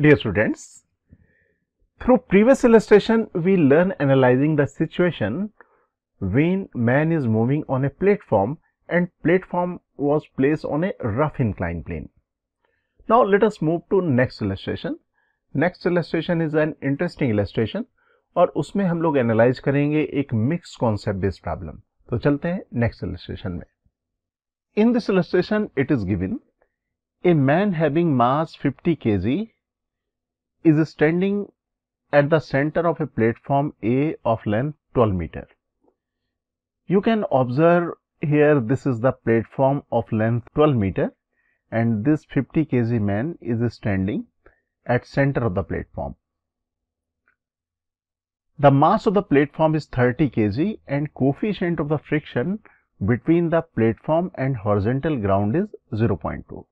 Dear students, through previous illustration, we learn analyzing the situation when man is moving on a platform and platform was placed on a rough inclined plane. Now, let us move to next illustration. Next illustration is an interesting illustration और उसमें हम लोग analyse करेंगे एक mix concept based problem तो चलते हैं next illustration में in this illustration it is given a man having mass 50 kg is standing at the center of a platform A of length 12 meter. You can observe here this is the platform of length 12 meter and this 50 kg man is standing at center of the platform. The mass of the platform is 30 kg and coefficient of the friction between the platform and horizontal ground is 0.2.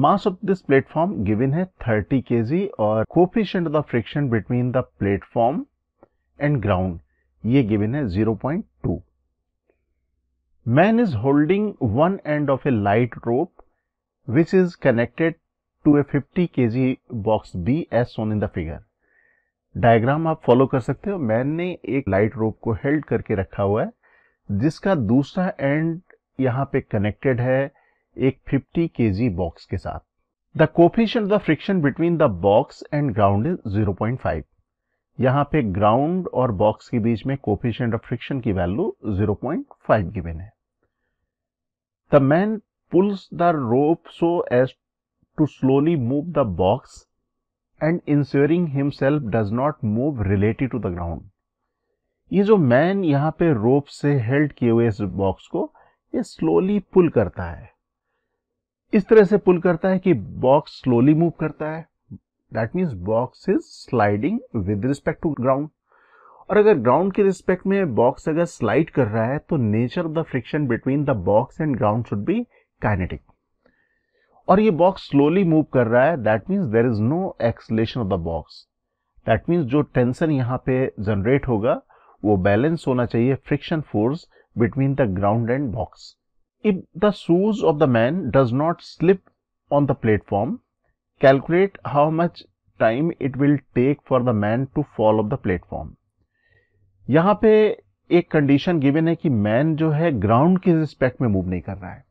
Mass of this platform given है 30 K G और coefficient of the friction between the platform and ground ये given है 0.2 man is holding one end of a light rope which is connected to a 50 K G box B as shown in the figure diagram आप follow कर सकते हो man ने एक light रोप को held करके रखा हुआ है जिसका दूसरा एंड यहां पे कनेक्टेड है एक 50 kg बॉक्स के साथ the coefficient of the friction between the box and ground is 0.5 यहाँ पे ग्राउंड और बॉक्स के बीच में कोफिशियंट ऑफ फ्रिक्शन की वैल्यू 0.5 गिवन है the man pulls the rope so as to slowly move the box and ensuring himself does not move related to the ground ये जो मैन यहाँ पे रोप से हेल्ड किए हुए इस बॉक्स को ये स्लोली पुल करता है इस तरह से पुल करता है कि बॉक्स स्लोली मूव करता है that means box is sliding with respect to ground और अगर ग्राउंड के रिस्पेक्ट में बॉक्स अगर स्लाइड कर रहा है तो nature of the friction between the box and ground should be kinetic और ये बॉक्स स्लोली मूव कर रहा है that means there is no acceleration of the box that means जो टेंशन यहाँ पे जनरेट होगा वो बैलेंस होना चाहिए friction force between the ground and box if the shoes of the man does not slip on the platform, calculate how much time it will take for the man to fall off the platform यहाँ पे एक condition given है कि man जो है ground के respect में move नहीं कर रहा है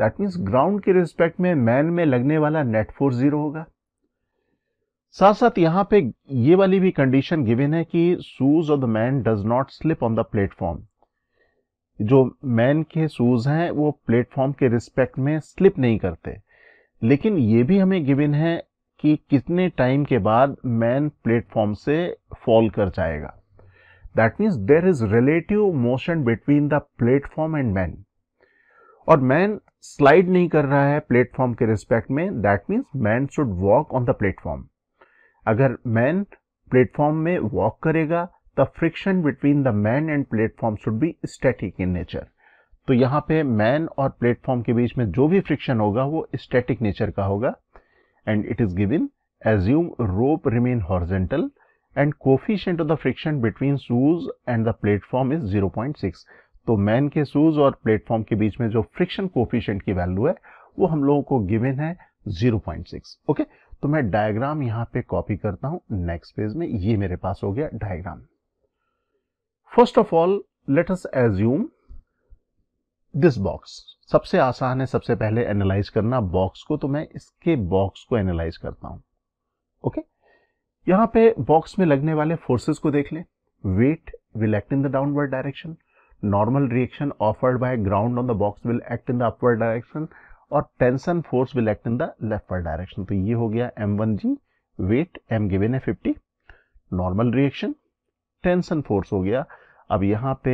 दैट मीन्स ग्राउंड के रिस्पेक्ट में मैन में लगने वाला नेट फोर्स जीरो होगा साथ साथ यहाँ पे ये वाली भी कंडीशन गिवन है कि shoes of the man does not slip on the platform जो मैन के शूज़ हैं वो प्लेटफॉर्म के रिस्पेक्ट में स्लिप नहीं करते लेकिन ये भी हमें गिविन है कि कितने टाइम के बाद मैन प्लेटफॉर्म से फॉल कर जाएगा that means there is relative motion between the platform and man और मैन स्लाइड नहीं कर रहा है प्लेटफॉर्म के रिस्पेक्ट में that means man should walk on the platform अगर मैन प्लेटफॉर्म में वॉक करेगा the friction between the man and platform should be static in nature तो यहाँ पे मैन और प्लेटफॉर्म के बीच में जो भी फ्रिक्शन होगा वो स्टैटिक नेचर का होगा and it is given assume rope remain horizontal and coefficient of the friction between shoes and the platform is 0.6 तो मैन के शूज और प्लेटफॉर्म के बीच में जो फ्रिक्शन कोफिशियंट की वैल्यू है वो हम लोगों को गिविन है 0.6 ओके okay? तो मैं डायग्राम यहाँ पे कॉपी करता हूँ नेक्स्ट पेज में ये मेरे पास हो गया diagram first of all let us assume this box सबसे आसान है सबसे पहले एनालाइज करना बॉक्स को तो मैं इसके बॉक्स को एनालाइज करता हूं ओके okay? यहां पे बॉक्स में लगने वाले फोर्सेस को देख लें weight will act in the downward direction normal reaction offered by ground on the box will act in the upward direction और tension force will act in the leftward direction तो ये हो गया M one G weight M given है fifty normal reaction tension force हो गया अब यहाँ पे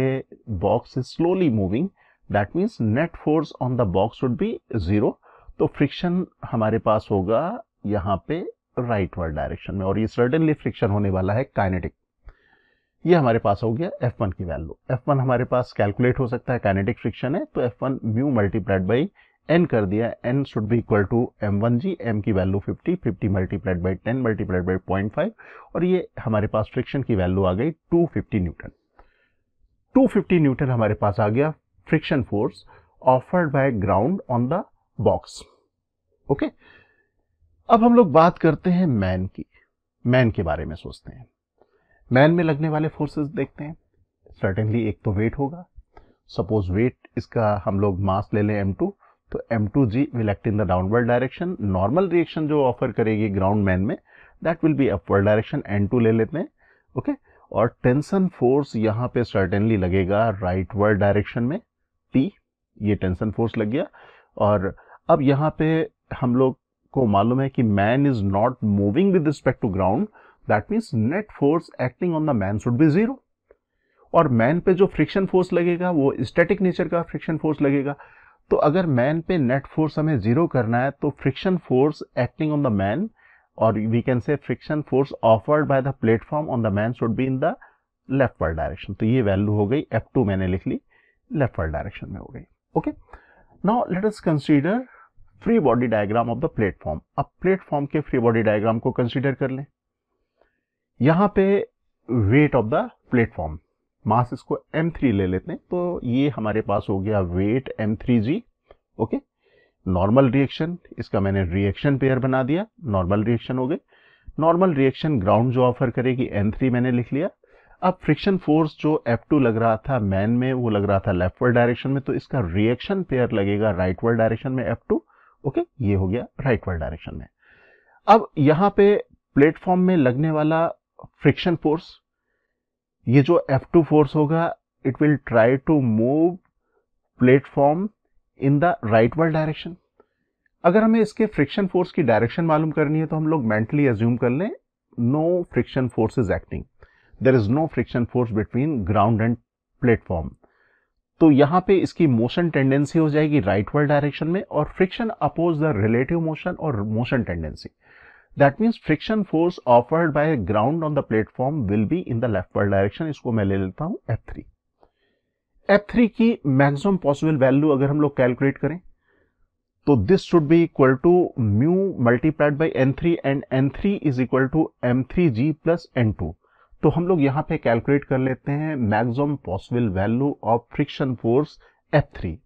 box is slowly moving that means net force on the box would be zero तो फ्रिक्शन हमारे पास होगा यहाँ पे राइट वर्ड डायरेक्शन में और ये सर्टेनली फ्रिक्शन होने वाला है काइनेटिक ये हमारे पास हो गया F1 की वैल्यू F1 हमारे पास कैलकुलेट हो सकता है काइनेटिक फ्रिक्शन है तो F1 mu multiplied by N कर दिया N should be equal to M one G M की value 50 50 multiplied by ten multiplied by point five और ये हमारे पास फ्रिक्शन की वैल्यू आ गई 250 न्यूटन 250 न्यूटन हमारे पास आ गया friction force offered by ground on the box okay अब हम लोग बात करते हैं मैन की मैन के बारे में सोचते हैं मैन में लगने वाले फोर्सेस देखते हैं सर्टेनली एक तो वेट होगा सपोज वेट इसका हम लोग मास ले लें एम टू तो M two g will act in the downward direction normal reaction जो ऑफर करेगी ग्राउंड मैन में that will be upward direction N two ले लेते हैं ओके okay? और टेंशन फोर्स यहाँ पे सर्टेनली लगेगा राइट वर्ड डायरेक्शन में टी ये टेंशन फोर्स लग गया और अब यहाँ पे हम लोग को मालूम है कि man is not moving with respect to ground that means net force acting on the man should be zero और मैन पे जो फ्रिक्शन फोर्स लगेगा वो स्टैटिक नेचर का फ्रिक्शन फोर्स लगेगा तो अगर मैन पे नेट फोर्स हमें जीरो करना है तो friction force acting on the man or we can say friction force offered by the platform on the man should be in the leftward direction तो ये वैल्यू हो गई एफ टू मैंने लिख ली लेफ्टवर्ड डायरेक्शन में हो गई okay now let us consider free body diagram of the platform अब प्लेटफॉर्म के फ्री बॉडी डायग्राम को कंसीडर कर लें यहाँ पे weight of the platform mass इसको M3 ले लेते हैं तो ये हमारे पास हो गया weight M3G okay okay? Normal reaction इसका मैंने रिएक्शन पेयर बना दिया नॉर्मल रिएक्शन हो गए नॉर्मल रिएक्शन ग्राउंड जो ऑफर करेगी एन थ्री मैंने लिख लिया अब फ्रिक्शन फोर्स जो एफ टू लग रहा था मैन में वो लग रहा था लेफ्ट वर्ल्ड डायरेक्शन में तो इसका रिएक्शन पेयर लगेगा राइट वर्ल्ड डायरेक्शन में एफ टू ओके ये हो गया राइट वर्ल्ड डायरेक्शन में अब यहां पे प्लेटफॉर्म में लगने वाला फ्रिक्शन फोर्स ये जो एफ टू फोर्स होगा it will try to move platform in the rightward direction अगर हमें इसके फ्रिक्शन फोर्स की डायरेक्शन मालूम करनी है तो हम लोग मेंटली एज्यूम कर लें no friction force is acting there is no friction force between ground and platform तो यहाँ पे इसकी मोशन टेंडेंसी हो जाएगी राइट वर्ल्ड डायरेक्शन में और friction oppose the relative motion और motion tendency that means friction force offered by ground on the platform will be in the leftward direction इसको मैं ले लेता हूं एफ थ्री F3 की मैक्सिमम पॉसिबल वैल्यू अगर हम लोग कैलकुलेट करें तो this should be equal to mu multiplied by N three and N three is equal to M three g plus N two तो हम लोग यहां पे कैलकुलेट कर लेते हैं maximum possible value of friction force F three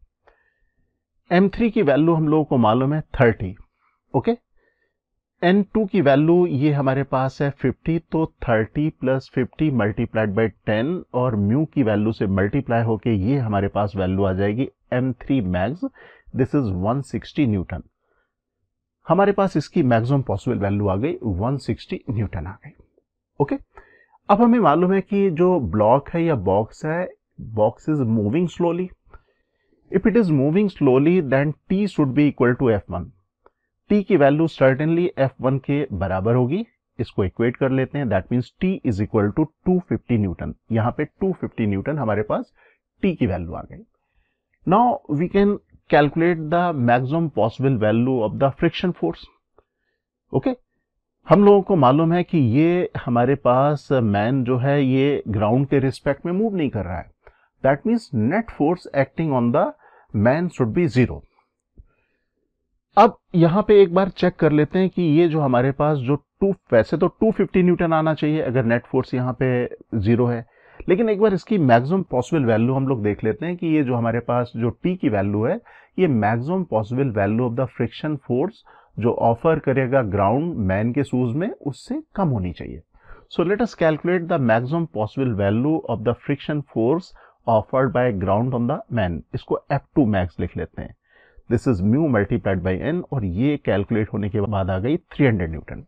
M three की value हम लोगों को मालूम है thirty okay okay? N two की वैल्यू ये हमारे पास है 50 तो 30 plus fifty multiplied by ten और म्यू की वैल्यू से मल्टीप्लाई होके ये हमारे पास वैल्यू आ जाएगी M three max this is 160 newton हमारे पास इसकी मैक्सिमम पॉसिबल वैल्यू आ गई 160 न्यूटन आ गई ओके अब हमें मालूम है कि जो ब्लॉक है या बॉक्स है box is moving slowly if it is moving slowly then T should be equal to F one T की वैल्यू सर्टेनली एफ वन के बराबर होगी इसको इक्वेट कर लेते हैं that means T is equal to two fifty newton यहां पे टू फिफ्टी न्यूटन हमारे पास टी की वैल्यू आ गई now we can calculate the maximum possible value of the friction force okay हम लोगों को मालूम है कि ये हमारे पास मैन जो है ये ग्राउंड के रिस्पेक्ट में मूव नहीं कर रहा है that means net force acting on the man should be zero अब यहां पे एक बार चेक कर लेते हैं कि ये जो हमारे पास जो टू वैसे तो 250 न्यूटन आना चाहिए अगर नेट फोर्स यहाँ पे ज़ीरो है लेकिन एक बार इसकी मैक्सिमम पॉसिबल वैल्यू हम लोग देख लेते हैं कि ये जो हमारे पास जो टी की वैल्यू है ये maximum possible value of the friction force जो ऑफर करेगा ग्राउंड मैन के शूज में उससे कम होनी चाहिए so let us calculate the maximum possible value of the friction force offered by ground on the man इसको एफ टू मैक्स लिख लेते हैं this is mu multiplied by N और ये कैलकुलेट होने के बाद आ गई 300 न्यूटन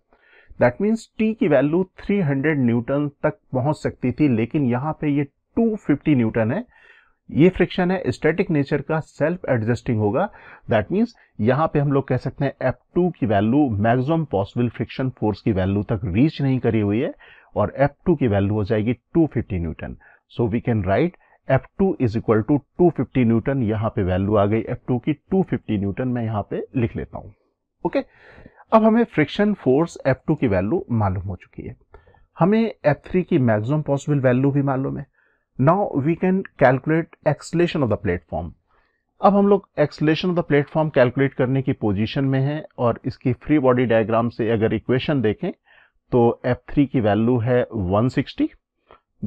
दैट मीन्स टी की वैल्यू 300 न्यूटन तक पहुंच सकती थी लेकिन यहाँ पे ये 250 न्यूटन है ये फ्रिक्शन है स्टैटिक नेचर का सेल्फ एडजस्टिंग होगा दैट मीन्स यहाँ पे हम लोग कह सकते हैं एफ टू की value maximum possible friction force की वैल्यू तक रीच नहीं करी हुई है और एफ टू की वैल्यू हो जाएगी 250 newton so we can write F two is equal to two fifty newton यहां पे वैल्यू आ गई एफ टू की टू फिफ्टी न्यूटन मैं यहां पे लिख लेता हूं ओके अब हमें फ्रिक्शन फोर्स एफ टू की वैल्यू मालूम हो चुकी है हमें एफ थ्री की मैक्सिमम पॉसिबल वैल्यू भी मालूम है now we can calculate acceleration of the platform अब हम लोग acceleration of the platform calculate करने की पोजिशन में है और इसकी फ्री बॉडी डायग्राम से अगर इक्वेशन देखें तो F3 की वैल्यू है 160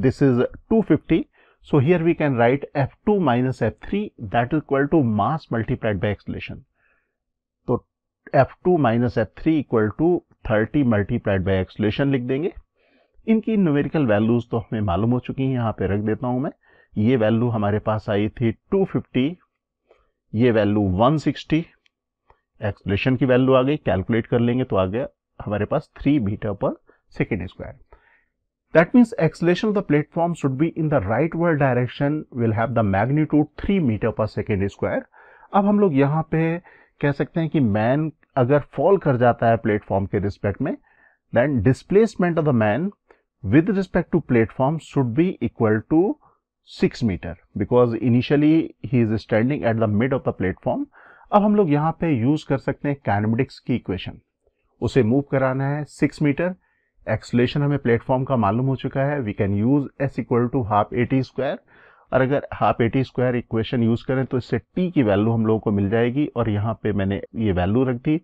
this is 250 So here we can write F2 minus F3 that is equal to mass multiplied by acceleration. So F2 minus F3 equal to 30 multiplied by acceleration लिख देंगे इनकी numerical values तो हमें मालूम हो चुकी हैं यहाँ पे रख देता हूँ मैं ये value हमारे पास आई थी 250 ये value 160 acceleration की value आ गई calculate कर लेंगे तो आ गया हमारे पास 3 बीटा per second square That means acceleration of the platform should be in the rightward direction will have the magnitude 3 meter per second square. अब हम लोग यहाँ पे कह सकते हैं कि man अगर fall कर जाता है platform के respect में then displacement of the man with respect to platform should be equal to 6 meter because initially he is standing at the mid of the platform अब हम लोग यहाँ पे use कर सकते हैं kinematics की equation उसे move कराना है 6 meter एक्सलेशन हमें प्लेटफॉर्म का मालूम हो चुका है we can use S equal to half A T square और अगर half A T square equation use करें तो इससे टी की वैल्यू हम लोगों को मिल जाएगी और यहाँ पे मैंने ये वैल्यू रख दी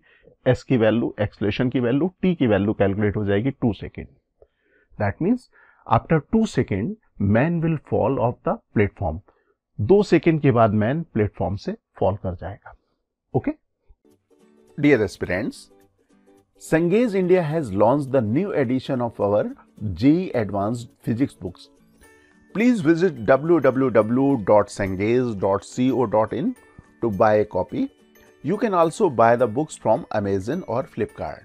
एस की वैल्यू एक्सलेशन की वैल्यू टी की वैल्यू कैलकुलेट हो जाएगी two second that means after two second man will fall off the platform दो सेकेंड के बाद मैन प्लेटफॉर्म से फॉल कर जाएगा okay dear aspirants Sengage India has launched the new edition of our GE Advanced Physics books. Please visit www.sengage.co.in to buy a copy. You can also buy the books from Amazon or Flipkart.